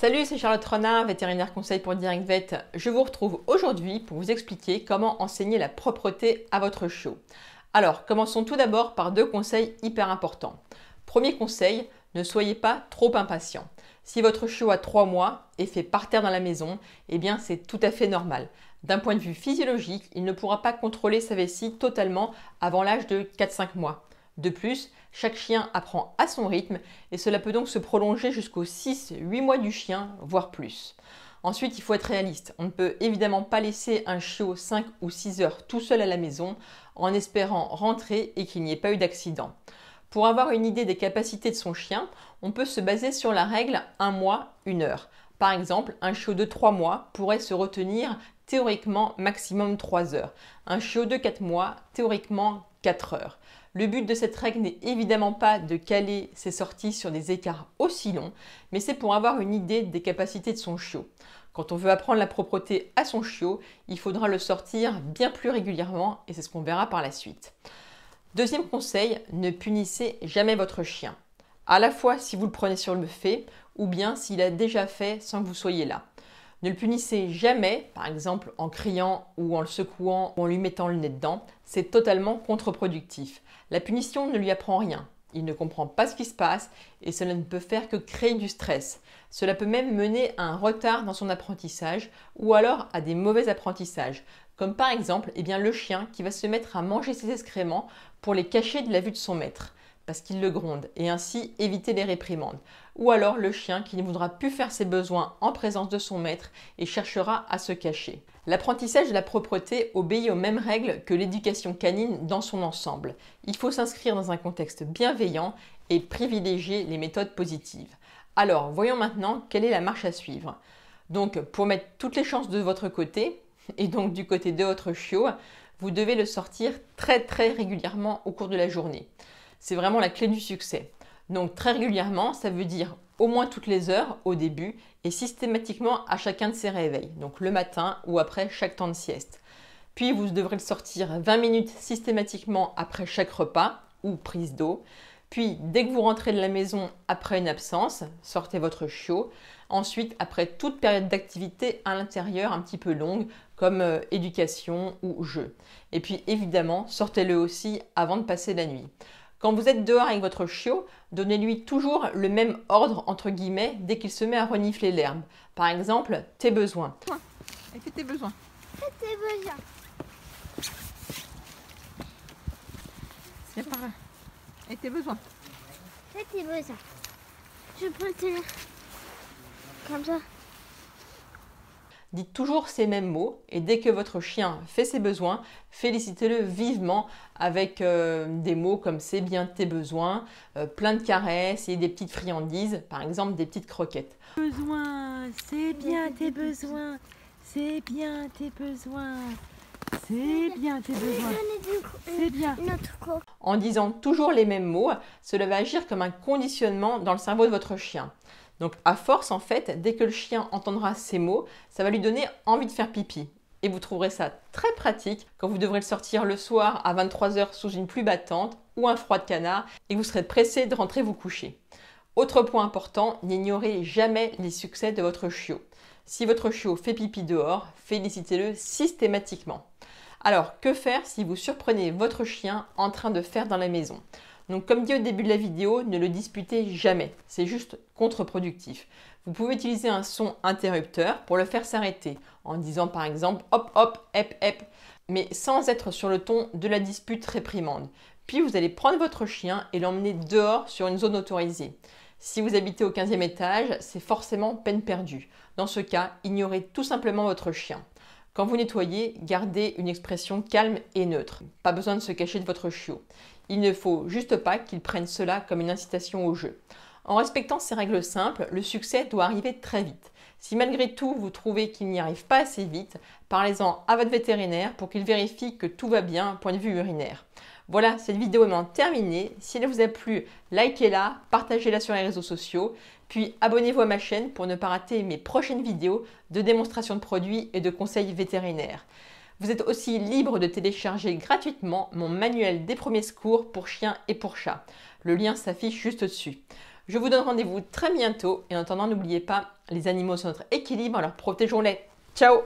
Salut, c'est Charlotte Renin, vétérinaire conseil pour Direct Vet. Je vous retrouve aujourd'hui pour vous expliquer comment enseigner la propreté à votre chiot. Alors, commençons tout d'abord par deux conseils hyper importants. Premier conseil, ne soyez pas trop impatient. Si votre chiot a 3 mois et fait par terre dans la maison, eh bien c'est tout à fait normal. D'un point de vue physiologique, il ne pourra pas contrôler sa vessie totalement avant l'âge de 4-5 mois. De plus, chaque chien apprend à son rythme et cela peut donc se prolonger jusqu'aux 6-8 mois du chien, voire plus. Ensuite, il faut être réaliste. On ne peut évidemment pas laisser un chiot 5 ou 6 heures tout seul à la maison en espérant rentrer et qu'il n'y ait pas eu d'accident. Pour avoir une idée des capacités de son chien, on peut se baser sur la règle 1 mois, 1 heure. Par exemple, un chiot de 3 mois pourrait se retenir théoriquement maximum 3 heures. Un chiot de 4 mois, théoriquement 4 heures. Le but de cette règle n'est évidemment pas de caler ses sorties sur des écarts aussi longs, mais c'est pour avoir une idée des capacités de son chiot. Quand on veut apprendre la propreté à son chiot, il faudra le sortir bien plus régulièrement et c'est ce qu'on verra par la suite. Deuxième conseil, ne punissez jamais votre chien, à la fois si vous le prenez sur le fait ou bien s'il a déjà fait sans que vous soyez là. Ne le punissez jamais, par exemple en criant ou en le secouant ou en lui mettant le nez dedans, c'est totalement contre-productif. La punition ne lui apprend rien, il ne comprend pas ce qui se passe et cela ne peut faire que créer du stress. Cela peut même mener à un retard dans son apprentissage ou alors à des mauvais apprentissages, comme par exemple eh bien, le chien qui va se mettre à manger ses excréments pour les cacher de la vue de son maître parce qu'il le gronde et ainsi éviter les réprimandes. Ou alors le chien qui ne voudra plus faire ses besoins en présence de son maître et cherchera à se cacher. L'apprentissage de la propreté obéit aux mêmes règles que l'éducation canine dans son ensemble. Il faut s'inscrire dans un contexte bienveillant et privilégier les méthodes positives. Alors, voyons maintenant quelle est la marche à suivre. Donc, pour mettre toutes les chances de votre côté, et donc du côté de votre chiot, vous devez le sortir très très régulièrement au cours de la journée. C'est vraiment la clé du succès. Donc très régulièrement, ça veut dire au moins toutes les heures au début et systématiquement à chacun de ses réveils, donc le matin ou après chaque temps de sieste. Puis vous devrez le sortir 20 minutes systématiquement après chaque repas ou prise d'eau. Puis dès que vous rentrez de la maison après une absence, sortez votre chiot. Ensuite, après toute période d'activité à l'intérieur un petit peu longue, comme euh, éducation ou jeu. Et puis évidemment, sortez-le aussi avant de passer la nuit. Quand vous êtes dehors avec votre chiot, donnez-lui toujours le même ordre entre guillemets dès qu'il se met à renifler l'herbe. Par exemple, tes besoins. Et fais tes besoins. Fais tes besoins. C'est pareil. Et tes besoins. Fais tes besoins. Je peux celui tenir. Comme ça. Dites toujours ces mêmes mots et dès que votre chien fait ses besoins, félicitez-le vivement avec euh, des mots comme c'est bien tes besoins, euh, plein de caresses et des petites friandises, par exemple des petites croquettes. besoins, c'est bien tes besoins, c'est bien tes besoins. C'est bien tes besoins. C'est bien. En disant toujours les mêmes mots, cela va agir comme un conditionnement dans le cerveau de votre chien. Donc à force, en fait, dès que le chien entendra ces mots, ça va lui donner envie de faire pipi. Et vous trouverez ça très pratique quand vous devrez le sortir le soir à 23h sous une pluie battante ou un froid de canard et vous serez pressé de rentrer vous coucher. Autre point important, n'ignorez jamais les succès de votre chiot. Si votre chiot fait pipi dehors, félicitez-le systématiquement. Alors, que faire si vous surprenez votre chien en train de faire dans la maison donc comme dit au début de la vidéo, ne le disputez jamais, c'est juste contre-productif. Vous pouvez utiliser un son interrupteur pour le faire s'arrêter, en disant par exemple hop hop, hep hep, mais sans être sur le ton de la dispute réprimande. Puis vous allez prendre votre chien et l'emmener dehors sur une zone autorisée. Si vous habitez au 15e étage, c'est forcément peine perdue. Dans ce cas, ignorez tout simplement votre chien. Quand vous nettoyez, gardez une expression calme et neutre. Pas besoin de se cacher de votre chiot. Il ne faut juste pas qu'il prenne cela comme une incitation au jeu. En respectant ces règles simples, le succès doit arriver très vite. Si malgré tout vous trouvez qu'il n'y arrive pas assez vite, parlez-en à votre vétérinaire pour qu'il vérifie que tout va bien point de vue urinaire. Voilà, cette vidéo est maintenant terminée. Si elle vous a plu, likez-la, partagez-la sur les réseaux sociaux. Puis abonnez-vous à ma chaîne pour ne pas rater mes prochaines vidéos de démonstration de produits et de conseils vétérinaires. Vous êtes aussi libre de télécharger gratuitement mon manuel des premiers secours pour chiens et pour chats. Le lien s'affiche juste dessus. Je vous donne rendez-vous très bientôt et en attendant n'oubliez pas, les animaux sont notre équilibre alors protégeons-les. Ciao